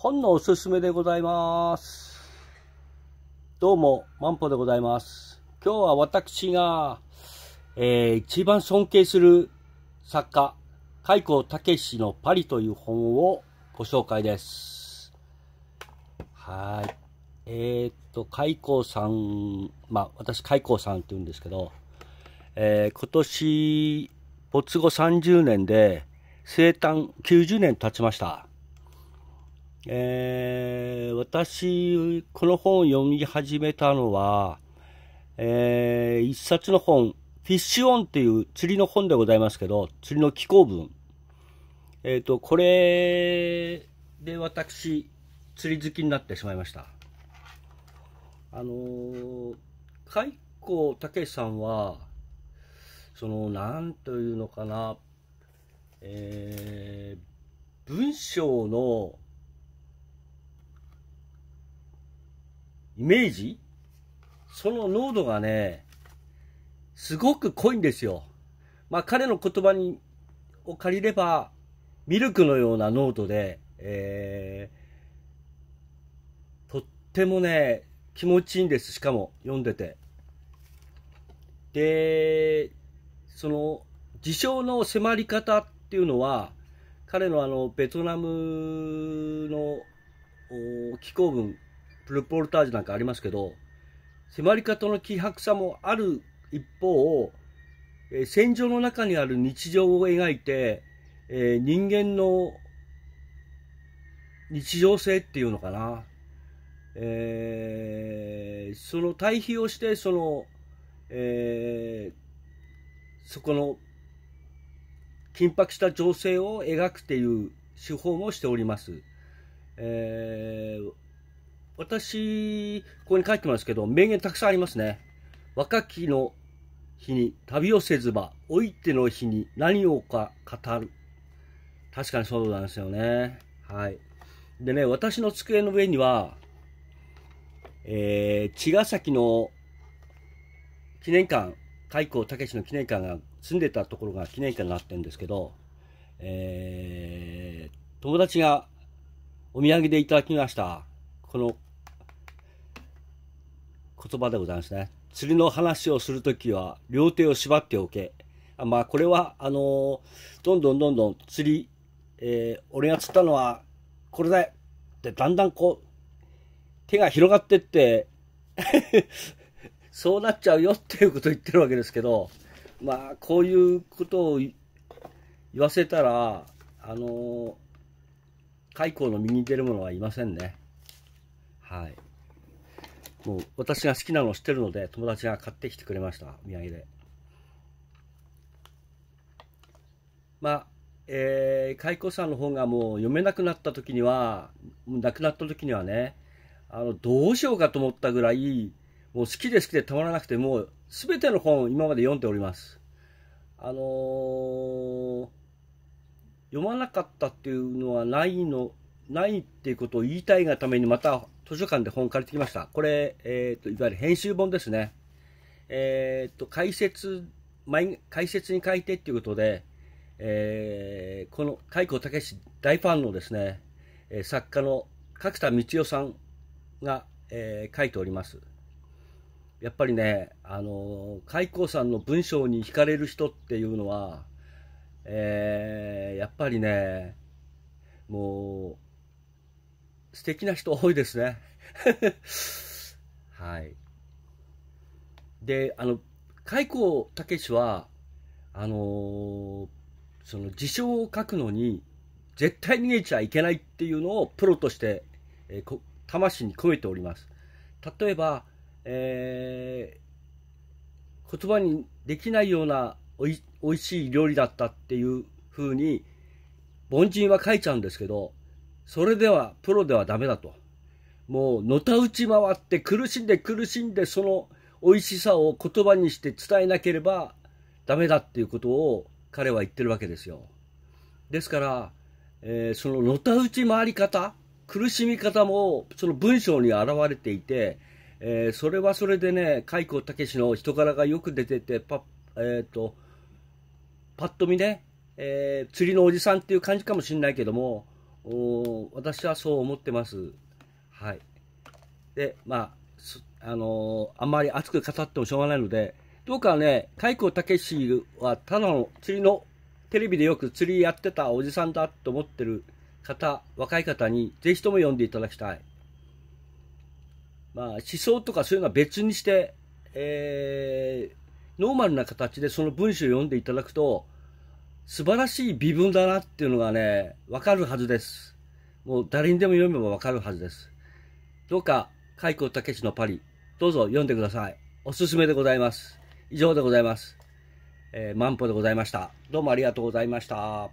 本のおすすめでございます。どうも、万歩でございます。今日は私が、えー、一番尊敬する作家、海光武史のパリという本をご紹介です。はい。えー、っと、海光さん、まあ、私海光さんって言うんですけど、えー、今年、没後30年で生誕90年経ちました。えー、私、この本を読み始めたのは、えー、一冊の本、フィッシュオンっていう釣りの本でございますけど、釣りの紀行文。えっ、ー、と、これで私、釣り好きになってしまいました。あのー、海光武さんは、その、なんというのかな、えー、文章のイメージその濃度がね、すごく濃いんですよ。まあ彼の言葉に、を借りれば、ミルクのような濃度で、えー、とってもね、気持ちいいんです。しかも、読んでて。で、その、事象の迫り方っていうのは、彼のあの、ベトナムの気候文ルポルタージュなんかありますけど、迫り方の希薄さもある一方、え戦場の中にある日常を描いて、え人間の日常性っていうのかな、えー、その対比をしてその、えー、そこの緊迫した情勢を描くっていう手法もしております。えー私、ここに書いてますけど、名言たくさんありますね。若きの日に旅をせずば、老いての日に何をか語る。確かにそうなんですよね。はい。でね、私の机の上には、えー、茅ヶ崎の記念館、開口武の記念館が住んでたところが記念館になってるんですけど、えー、友達がお土産でいただきました。この言葉でございますね。釣りの話をするときは、両手を縛っておけ。あまあ、これは、あのー、どんどんどんどん釣り、えー、俺が釣ったのは、これだよ。で、だんだんこう、手が広がってって そうなっちゃうよっていうことを言ってるわけですけど、まあ、こういうことを言わせたら、あのー、開口の身に出るものはいませんね。はい。もう私が好きなのを知ってるので、友達が買ってきてくれました、お土産で。まあ、えー、開口さんの本がもう読めなくなった時には、なくなった時にはね、あの、どうしようかと思ったぐらい、もう好きで好きでたまらなくて、もう全ての本今まで読んでおります。あのー、読まなかったっていうのはないの、ないっていうことを言いたいがためにまた図書館で本借りてきました。これ、えっ、ー、と、いわゆる編集本ですね。えっ、ー、と、解説、毎、解説に書いてっていうことで、えー、この、開口武史大ファンのですね、作家の角田光代さんが、えー、書いております。やっぱりね、あのー、開口さんの文章に惹かれる人っていうのは、えー、やっぱりね、もう、素敵な人多いですね。はい。で、あの、開口武は、あのー、その辞書を書くのに、絶対逃げちゃいけないっていうのをプロとして、えー、魂に込めております。例えば、えー、言葉にできないようなおいおいしい料理だったっていうふうに、凡人は書いちゃうんですけど、それではプロではダメだと。もう、のたうち回って苦しんで苦しんでその美味しさを言葉にして伝えなければダメだっていうことを彼は言ってるわけですよ。ですから、えー、そののたうち回り方、苦しみ方もその文章に表れていて、えー、それはそれでね、開口武の人柄がよく出てて、パッ、えっ、ー、と、パッと見ね、え釣りのおじさんっていう感じかもしれないけども、お私はそう思ってます。はい。で、まあ、あのー、あんまり熱く語ってもしょうがないので、どうかね、開口武志はただの釣りの、テレビでよく釣りやってたおじさんだと思ってる方、若い方に、ぜひとも読んでいただきたい。まあ、思想とかそういうのは別にして、えー、ノーマルな形でその文章を読んでいただくと、素晴らしい微文だなっていうのがね、わかるはずです。もう誰にでも読めばわかるはずです。どうか、開口武史のパリ、どうぞ読んでください。おすすめでございます。以上でございます。えー、万歩でございました。どうもありがとうございました。